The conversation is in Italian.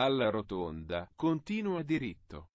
alla rotonda, continua diritto.